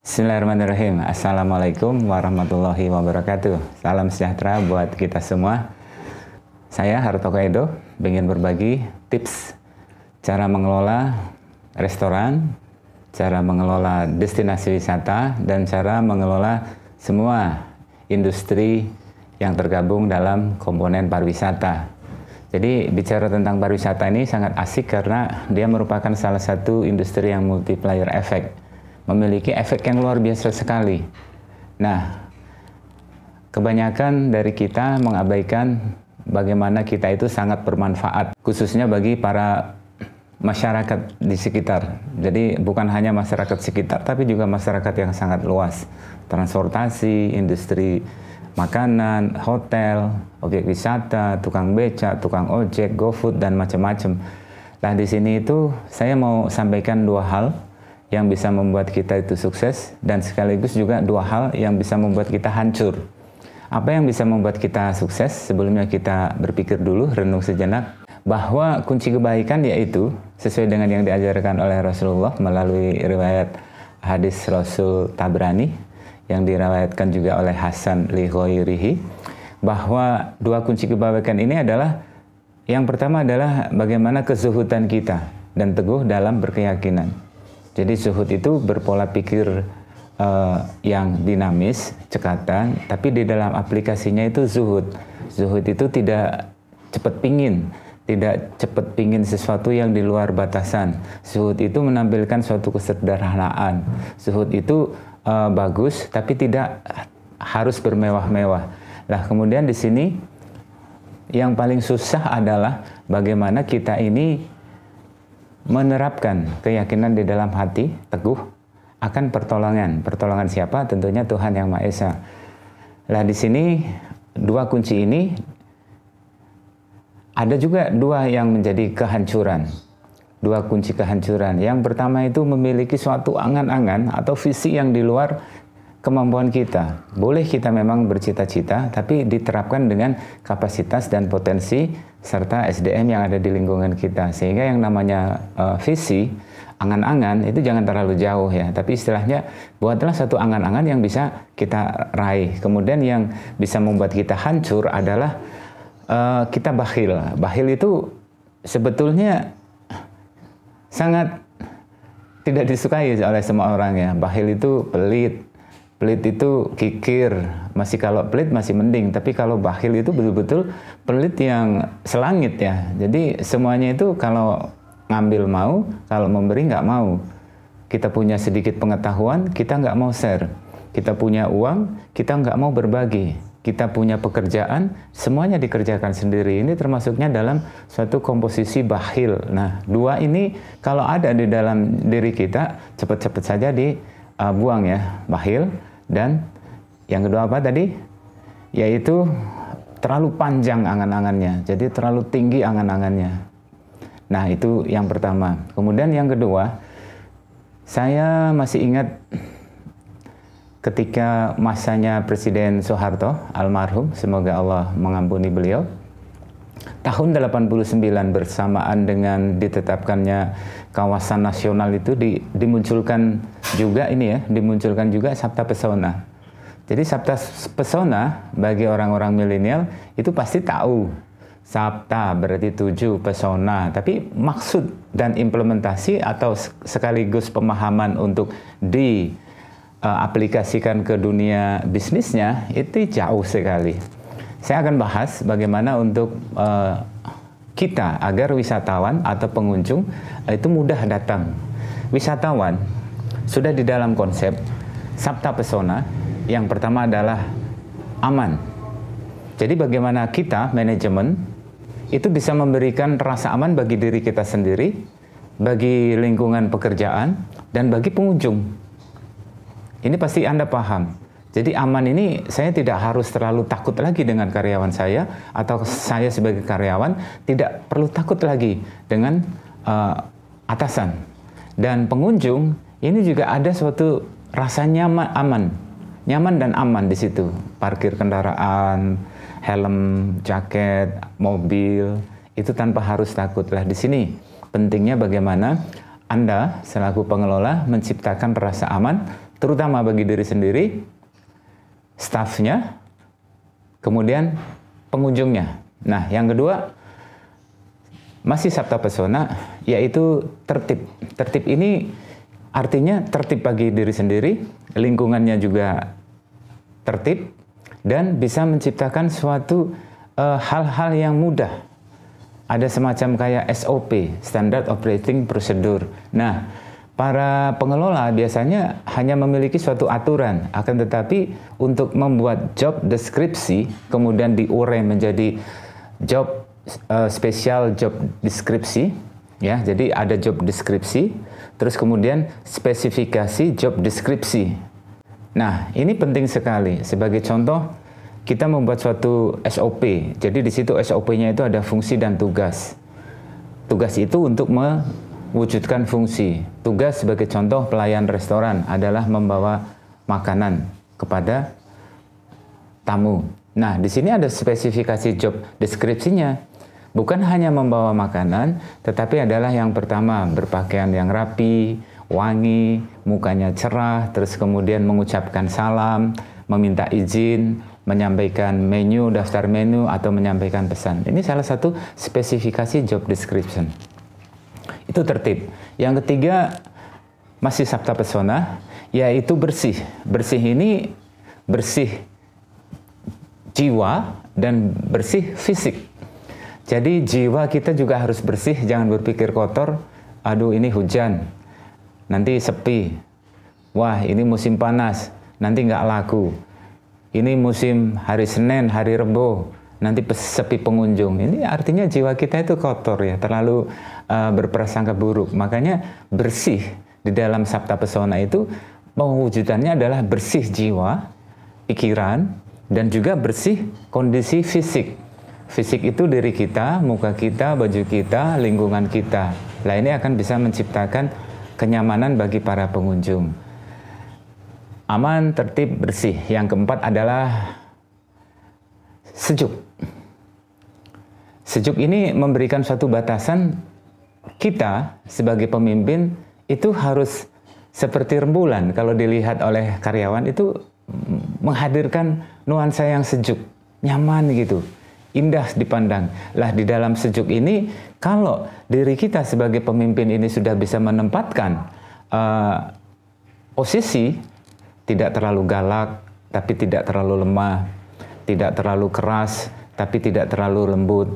Bismillahirrahmanirrahim. Assalamualaikum warahmatullahi wabarakatuh. Salam sejahtera buat kita semua. Saya Hartoko Edo, ingin berbagi tips cara mengelola restoran, cara mengelola destinasi wisata, dan cara mengelola semua industri yang tergabung dalam komponen pariwisata. Jadi bicara tentang pariwisata ini sangat asik karena dia merupakan salah satu industri yang multiplier effect memiliki efek yang luar biasa sekali. Nah, kebanyakan dari kita mengabaikan bagaimana kita itu sangat bermanfaat, khususnya bagi para masyarakat di sekitar. Jadi bukan hanya masyarakat sekitar, tapi juga masyarakat yang sangat luas. Transportasi, industri makanan, hotel, objek wisata, tukang beca, tukang ojek, GoFood, dan macam-macam. Nah di sini itu saya mau sampaikan dua hal yang bisa membuat kita itu sukses dan sekaligus juga dua hal yang bisa membuat kita hancur. Apa yang bisa membuat kita sukses? Sebelumnya kita berpikir dulu, renung sejenak bahwa kunci kebaikan yaitu sesuai dengan yang diajarkan oleh Rasulullah melalui riwayat hadis Rasul Tabrani yang dirawatkan juga oleh Hasan rihi bahwa dua kunci kebaikan ini adalah yang pertama adalah bagaimana kezuhutan kita dan teguh dalam berkeyakinan. Jadi zuhud itu berpola pikir uh, yang dinamis, cekatan, tapi di dalam aplikasinya itu zuhud. Zuhud itu tidak cepat pingin, tidak cepat pingin sesuatu yang di luar batasan. Zuhud itu menampilkan suatu kesederhanaan. Zuhud itu uh, bagus, tapi tidak harus bermewah-mewah. Nah, kemudian di sini yang paling susah adalah bagaimana kita ini menerapkan keyakinan di dalam hati teguh akan pertolongan. Pertolongan siapa? Tentunya Tuhan Yang Maha Esa. Lah di sini dua kunci ini ada juga dua yang menjadi kehancuran. Dua kunci kehancuran. Yang pertama itu memiliki suatu angan-angan atau visi yang di luar kemampuan kita. Boleh kita memang bercita-cita, tapi diterapkan dengan kapasitas dan potensi serta SDM yang ada di lingkungan kita. Sehingga yang namanya uh, visi, angan-angan itu jangan terlalu jauh ya. Tapi istilahnya buatlah satu angan-angan yang bisa kita raih. Kemudian yang bisa membuat kita hancur adalah uh, kita bakhil. Bakhil itu sebetulnya sangat tidak disukai oleh semua orang ya. Bakhil itu pelit, pelit itu kikir masih kalau pelit masih mending tapi kalau bakhil itu betul-betul pelit yang selangit ya jadi semuanya itu kalau ngambil mau kalau memberi nggak mau kita punya sedikit pengetahuan kita nggak mau share kita punya uang kita nggak mau berbagi kita punya pekerjaan semuanya dikerjakan sendiri ini termasuknya dalam suatu komposisi bakhil nah dua ini kalau ada di dalam diri kita cepat-cepat saja dibuang uh, eh, buang ya bahil. Dan yang kedua apa tadi? Yaitu terlalu panjang angan-angannya, jadi terlalu tinggi angan-angannya. Nah, itu yang pertama. Kemudian yang kedua, saya masih ingat ketika masanya Presiden Soeharto almarhum, semoga Allah mengampuni beliau. Tahun 89 bersamaan dengan ditetapkannya kawasan nasional itu di, dimunculkan juga ini ya dimunculkan juga sabta pesona. Jadi sabta pesona bagi orang-orang milenial itu pasti tahu sabta berarti tujuh pesona, tapi maksud dan implementasi atau sekaligus pemahaman untuk diaplikasikan eh, uh, ke dunia bisnisnya itu jauh sekali. Saya akan bahas bagaimana untuk uh, kita agar wisatawan atau pengunjung eh, itu mudah datang. Wisatawan sudah di dalam konsep sabta pesona yang pertama adalah aman. Jadi bagaimana kita manajemen itu bisa memberikan rasa aman bagi diri kita sendiri, bagi lingkungan pekerjaan dan bagi pengunjung. Ini pasti Anda paham. Jadi aman ini saya tidak harus terlalu takut lagi dengan karyawan saya atau saya sebagai karyawan tidak perlu takut lagi dengan uh, atasan dan pengunjung ini juga ada suatu rasa nyaman aman nyaman dan aman di situ parkir kendaraan helm jaket mobil itu tanpa harus takut lah di sini pentingnya bagaimana anda selaku pengelola menciptakan rasa aman terutama bagi diri sendiri stafnya kemudian pengunjungnya nah yang kedua masih sabta pesona yaitu tertib tertib ini Artinya tertib bagi diri sendiri, lingkungannya juga tertib dan bisa menciptakan suatu eh, hal-hal uh, yang mudah. Ada semacam kayak SOP, Standard Operating Procedure. Nah, para pengelola biasanya hanya memiliki suatu aturan, akan tetapi untuk membuat job deskripsi kemudian diurai menjadi job uh, eh, spesial job deskripsi, ya. Jadi ada job deskripsi Terus kemudian spesifikasi job deskripsi. Nah, ini penting sekali. Sebagai contoh, kita membuat suatu SOP. Jadi di situ SOP-nya itu ada fungsi dan tugas. Tugas itu untuk mewujudkan fungsi. Tugas sebagai contoh pelayan restoran adalah membawa makanan kepada tamu. Nah, di sini ada spesifikasi job deskripsinya bukan hanya membawa makanan, tetapi adalah yang pertama berpakaian yang rapi, wangi, mukanya cerah, terus kemudian mengucapkan salam, meminta izin, menyampaikan menu, daftar menu, atau menyampaikan pesan. Ini salah satu spesifikasi job description. Itu tertib. Yang ketiga, masih sabta pesona, yaitu bersih. Bersih ini bersih jiwa dan bersih fisik. Jadi jiwa kita juga harus bersih, jangan berpikir kotor. Aduh ini hujan, nanti sepi. Wah ini musim panas, nanti nggak laku. Ini musim hari Senin, hari Rebo, nanti sepi pengunjung. Ini artinya jiwa kita itu kotor ya, terlalu uh, berprasangka buruk. Makanya bersih di dalam sabta pesona itu pengwujudannya adalah bersih jiwa, pikiran, dan juga bersih kondisi fisik Fisik itu diri kita, muka kita, baju kita, lingkungan kita. Nah ini akan bisa menciptakan kenyamanan bagi para pengunjung. Aman, tertib, bersih. Yang keempat adalah sejuk. Sejuk ini memberikan suatu batasan kita sebagai pemimpin itu harus seperti rembulan kalau dilihat oleh karyawan itu mm, menghadirkan nuansa yang sejuk, nyaman gitu indah dipandang. Lah di dalam sejuk ini kalau diri kita sebagai pemimpin ini sudah bisa menempatkan uh, eh, posisi tidak terlalu galak tapi tidak terlalu lemah, tidak terlalu keras tapi tidak terlalu lembut,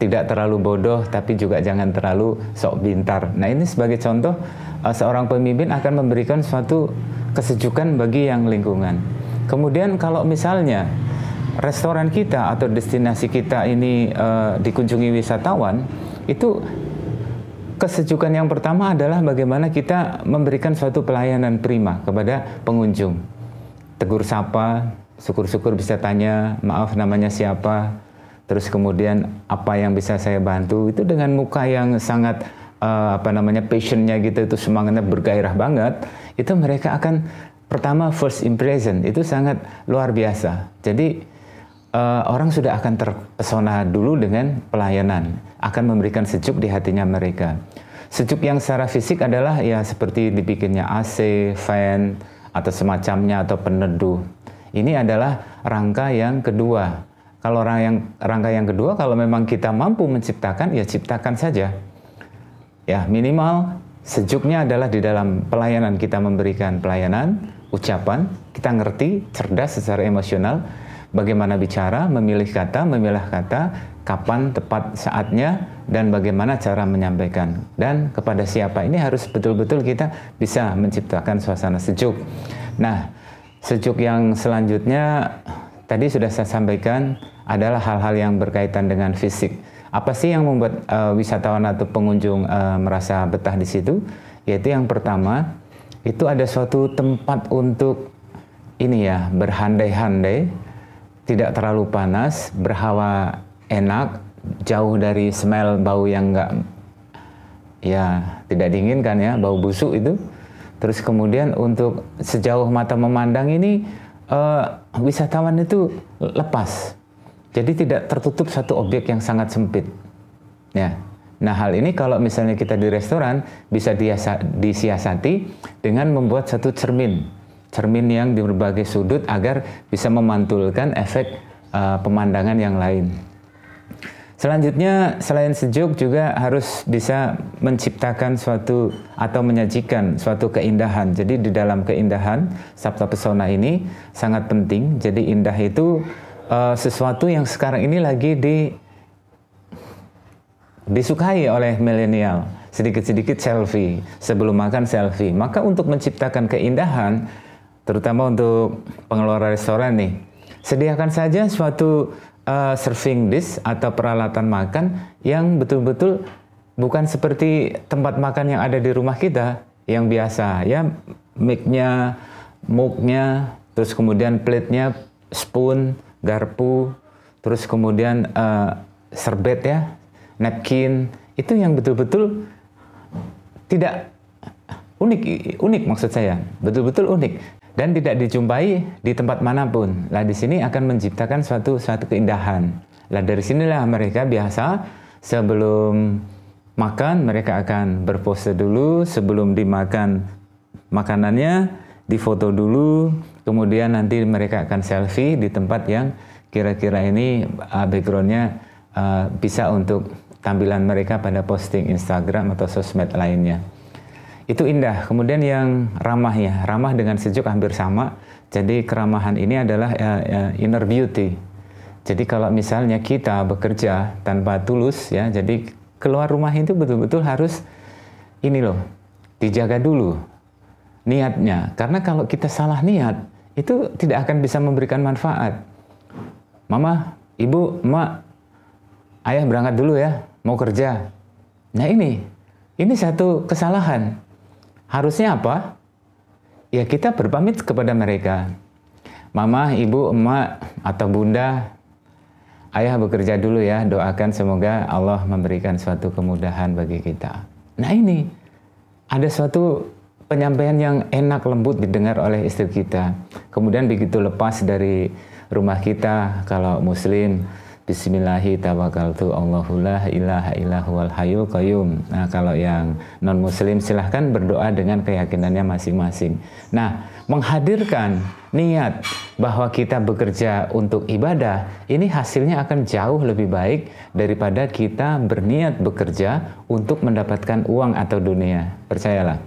tidak terlalu bodoh tapi juga jangan terlalu sok bintar. Nah, ini sebagai contoh uh, seorang pemimpin akan memberikan suatu kesejukan bagi yang lingkungan. Kemudian kalau misalnya restoran kita atau destinasi kita ini uh, dikunjungi wisatawan, itu kesejukan yang pertama adalah bagaimana kita memberikan suatu pelayanan prima kepada pengunjung. Tegur sapa, syukur-syukur bisa tanya, maaf namanya siapa, terus kemudian apa yang bisa saya bantu itu dengan muka yang sangat uh, apa namanya passionnya gitu itu semangatnya bergairah banget itu mereka akan pertama first impression itu sangat luar biasa jadi uh, orang sudah akan terpesona dulu dengan pelayanan, akan memberikan sejuk di hatinya mereka. Sejuk yang secara fisik adalah ya seperti dibikinnya AC, fan, atau semacamnya atau peneduh. Ini adalah rangka yang kedua. Kalau orang yang rangka yang kedua kalau memang kita mampu menciptakan ya ciptakan saja. Ya, minimal sejuknya adalah di dalam pelayanan kita memberikan pelayanan, ucapan, kita ngerti, cerdas secara emosional bagaimana bicara, memilih kata, memilah kata, kapan tepat saatnya, dan bagaimana cara menyampaikan. Dan kepada siapa ini harus betul-betul kita bisa menciptakan suasana sejuk. Nah, sejuk yang selanjutnya tadi sudah saya sampaikan adalah hal-hal yang berkaitan dengan fisik. Apa sih yang membuat uh, wisatawan atau pengunjung uh, merasa betah di situ? Yaitu yang pertama, itu ada suatu tempat untuk ini ya berhandai-handai tidak terlalu panas, berhawa enak, jauh dari smell bau yang enggak ya tidak diinginkan ya, bau busuk itu. Terus kemudian untuk sejauh mata memandang ini uh, wisatawan itu lepas. Jadi tidak tertutup satu objek yang sangat sempit. Ya. Nah, hal ini kalau misalnya kita di restoran bisa disiasati dengan membuat satu cermin cermin yang di berbagai sudut agar bisa memantulkan efek uh, pemandangan yang lain. Selanjutnya, selain sejuk juga harus bisa menciptakan suatu atau menyajikan suatu keindahan. Jadi di dalam keindahan, sabta pesona ini sangat penting. Jadi indah itu uh, sesuatu yang sekarang ini lagi di disukai oleh milenial. Sedikit-sedikit selfie, sebelum makan selfie. Maka untuk menciptakan keindahan, terutama untuk pengelola restoran nih. Sediakan saja suatu uh, serving dish atau peralatan makan yang betul-betul bukan seperti tempat makan yang ada di rumah kita yang biasa ya mic-nya, mug-nya, terus kemudian plate-nya, spoon, garpu, terus kemudian uh, serbet ya, napkin, itu yang betul-betul tidak unik unik maksud saya betul-betul unik dan tidak dijumpai di tempat manapun. Lah di sini akan menciptakan suatu suatu keindahan. Lah dari sinilah mereka biasa sebelum makan mereka akan berpose dulu sebelum dimakan makanannya, difoto dulu, kemudian nanti mereka akan selfie di tempat yang kira-kira ini uh, backgroundnya uh, bisa untuk tampilan mereka pada posting Instagram atau sosmed lainnya itu indah. Kemudian yang ramah ya ramah dengan sejuk hampir sama. Jadi keramahan ini adalah uh, uh, inner beauty. Jadi kalau misalnya kita bekerja tanpa tulus ya, jadi keluar rumah itu betul-betul harus ini loh, dijaga dulu niatnya. Karena kalau kita salah niat, itu tidak akan bisa memberikan manfaat. Mama, ibu, emak, ayah berangkat dulu ya, mau kerja. Nah ini, ini satu kesalahan harusnya apa? Ya kita berpamit kepada mereka. Mama, ibu, emak, atau bunda, ayah bekerja dulu ya, doakan semoga Allah memberikan suatu kemudahan bagi kita. Nah ini, ada suatu penyampaian yang enak lembut didengar oleh istri kita. Kemudian begitu lepas dari rumah kita kalau muslim, Bismillahi tawakaltu Allahu la ilaha illahu hayyul qayyum. Nah, kalau yang non muslim silahkan berdoa dengan keyakinannya masing-masing. Nah, menghadirkan niat bahwa kita bekerja untuk ibadah, ini hasilnya akan jauh lebih baik daripada kita berniat bekerja untuk mendapatkan uang atau dunia. Percayalah.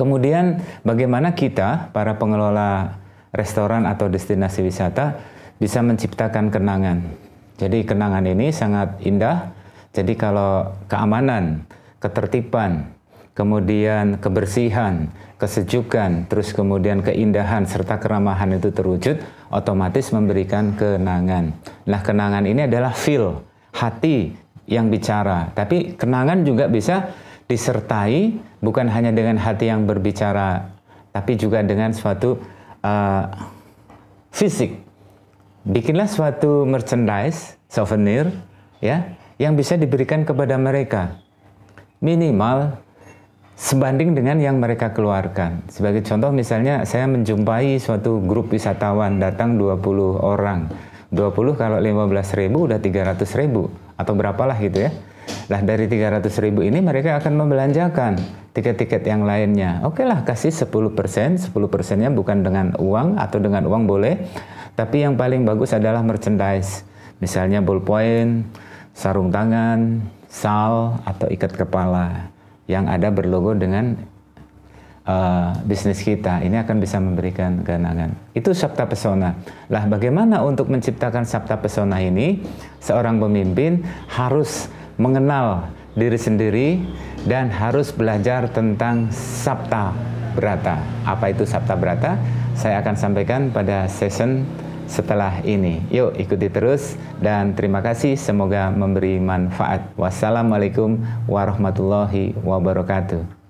Kemudian bagaimana kita para pengelola restoran atau destinasi wisata bisa menciptakan kenangan jadi kenangan ini sangat indah. Jadi kalau keamanan, ketertiban, kemudian kebersihan, kesejukan, terus kemudian keindahan serta keramahan itu terwujud, otomatis memberikan kenangan. Nah, kenangan ini adalah feel, hati yang bicara. Tapi kenangan juga bisa disertai bukan hanya dengan hati yang berbicara, tapi juga dengan suatu uh, fisik bikinlah suatu merchandise, souvenir, ya, yang bisa diberikan kepada mereka. Minimal sebanding dengan yang mereka keluarkan. Sebagai contoh misalnya saya menjumpai suatu grup wisatawan datang 20 orang. 20 kalau 15 ribu udah 300 ribu atau berapalah gitu ya. Lah dari 300 ribu ini mereka akan membelanjakan tiket-tiket yang lainnya. Oke okay lah kasih 10 persen, 10 persennya bukan dengan uang atau dengan uang boleh, tapi yang paling bagus adalah merchandise. Misalnya ballpoint, sarung tangan, sal atau ikat kepala yang ada berlogo dengan uh, bisnis kita ini akan bisa memberikan ganangan Itu sabta pesona. Lah bagaimana untuk menciptakan sabta pesona ini seorang pemimpin harus mengenal diri sendiri dan harus belajar tentang sabta berata. Apa itu sabta berata? Saya akan sampaikan pada session setelah ini. Yuk ikuti terus dan terima kasih semoga memberi manfaat. Wassalamualaikum warahmatullahi wabarakatuh.